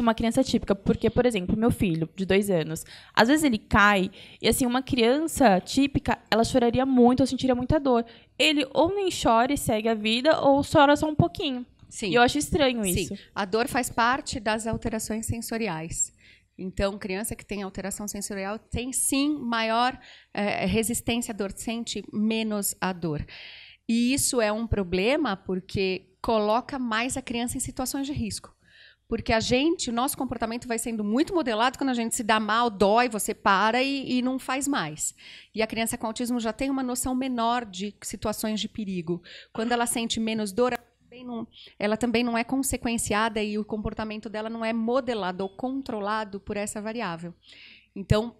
que uma criança é típica. Porque, por exemplo, meu filho, de dois anos, às vezes ele cai e, assim, uma criança típica, ela choraria muito ou sentiria muita dor. Ele ou nem chora e segue a vida, ou chora só um pouquinho. Sim. E eu acho estranho Sim. isso. A dor faz parte das alterações sensoriais. Então, criança que tem alteração sensorial tem sim maior eh, resistência à dor, sente menos a dor. E isso é um problema porque coloca mais a criança em situações de risco. Porque a gente, o nosso comportamento vai sendo muito modelado quando a gente se dá mal, dói, você para e, e não faz mais. E a criança com autismo já tem uma noção menor de situações de perigo. Quando ela sente menos dor, não, ela também não é consequenciada e o comportamento dela não é modelado ou controlado por essa variável. Então,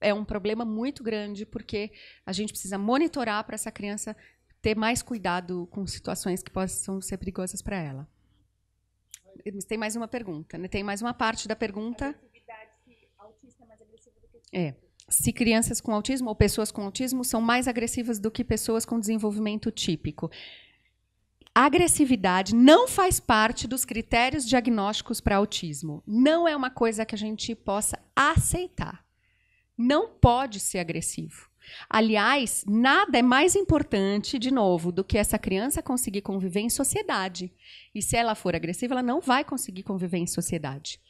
é um problema muito grande, porque a gente precisa monitorar para essa criança ter mais cuidado com situações que possam ser perigosas para ela tem mais uma pergunta, né? Tem mais uma parte da pergunta. É, é. Se crianças com autismo ou pessoas com autismo são mais agressivas do que pessoas com desenvolvimento típico. A agressividade não faz parte dos critérios diagnósticos para autismo. Não é uma coisa que a gente possa aceitar. Não pode ser agressivo. Aliás, nada é mais importante, de novo, do que essa criança conseguir conviver em sociedade. E se ela for agressiva, ela não vai conseguir conviver em sociedade.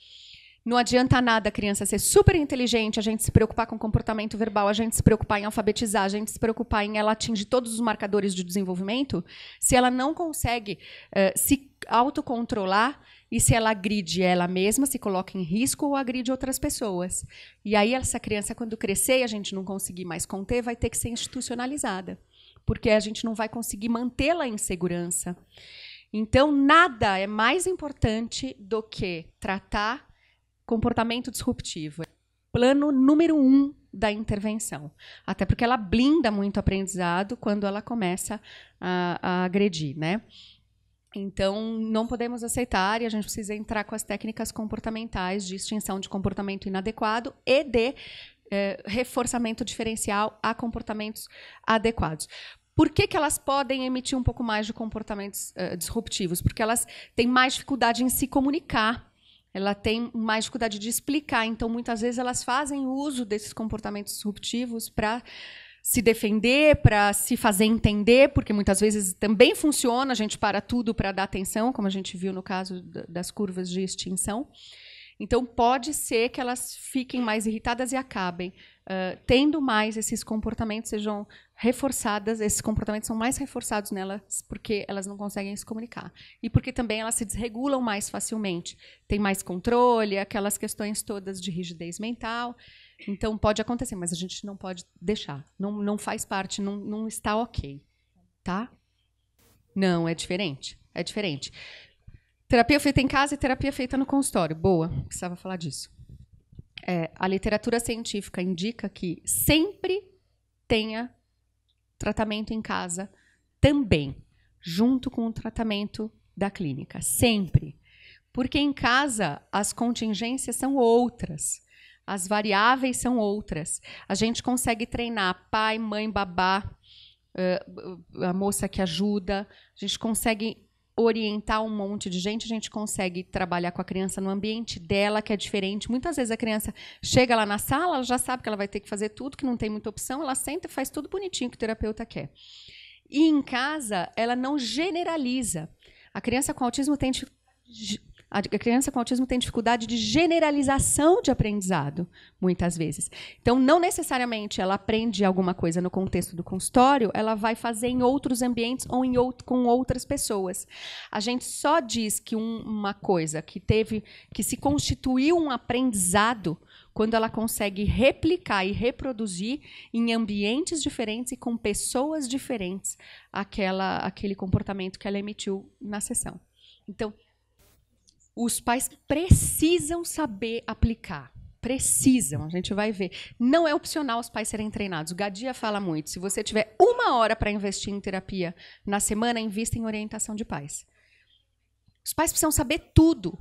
Não adianta nada a criança ser super inteligente, a gente se preocupar com comportamento verbal, a gente se preocupar em alfabetizar, a gente se preocupar em ela atingir todos os marcadores de desenvolvimento, se ela não consegue uh, se autocontrolar e se ela agride ela mesma, se coloca em risco ou agride outras pessoas. E aí essa criança, quando crescer e a gente não conseguir mais conter, vai ter que ser institucionalizada, porque a gente não vai conseguir mantê-la em segurança. Então, nada é mais importante do que tratar comportamento disruptivo. Plano número um da intervenção. Até porque ela blinda muito o aprendizado quando ela começa a, a agredir, né? Então, não podemos aceitar e a gente precisa entrar com as técnicas comportamentais de extinção de comportamento inadequado e de eh, reforçamento diferencial a comportamentos adequados. Por que, que, elas podem emitir um pouco mais de comportamentos uh, disruptivos? Porque elas têm mais dificuldade em se comunicar, ela tem mais dificuldade de explicar. Então, muitas vezes, elas fazem uso desses comportamentos disruptivos para se defender, para se fazer entender, porque muitas vezes também funciona, a gente para tudo para dar atenção, como a gente viu no caso das curvas de extinção. Então, pode ser que elas fiquem mais irritadas e acabem uh, tendo mais esses comportamentos, sejam reforçadas, esses comportamentos são mais reforçados nelas porque elas não conseguem se comunicar. E porque também elas se desregulam mais facilmente, tem mais controle, aquelas questões todas de rigidez mental. Então, pode acontecer, mas a gente não pode deixar. Não, não faz parte, não, não está ok. Tá? Não, é diferente. É diferente. Terapia feita em casa e terapia feita no consultório. Boa, precisava falar disso. É, a literatura científica indica que sempre tenha tratamento em casa também, junto com o tratamento da clínica. Sempre. Porque em casa as contingências são outras, as variáveis são outras. A gente consegue treinar pai, mãe, babá, eh, a moça que ajuda, a gente consegue orientar um monte de gente, a gente consegue trabalhar com a criança no ambiente dela, que é diferente. Muitas vezes a criança chega lá na sala, ela já sabe que ela vai ter que fazer tudo, que não tem muita opção, ela senta e faz tudo bonitinho que o terapeuta quer. E em casa, ela não generaliza. A criança com autismo tem a criança com autismo tem dificuldade de generalização de aprendizado, muitas vezes. Então, não necessariamente ela aprende alguma coisa no contexto do consultório, ela vai fazer em outros ambientes ou em com outras pessoas. A gente só diz que um, uma coisa que teve, que se constituiu um aprendizado quando ela consegue replicar e reproduzir em ambientes diferentes e com pessoas diferentes aquela, aquele comportamento que ela emitiu na sessão. Então, os pais precisam saber aplicar. Precisam, a gente vai ver. Não é opcional os pais serem treinados. O Gadia fala muito. Se você tiver uma hora para investir em terapia na semana, invista em orientação de pais. Os pais precisam saber tudo.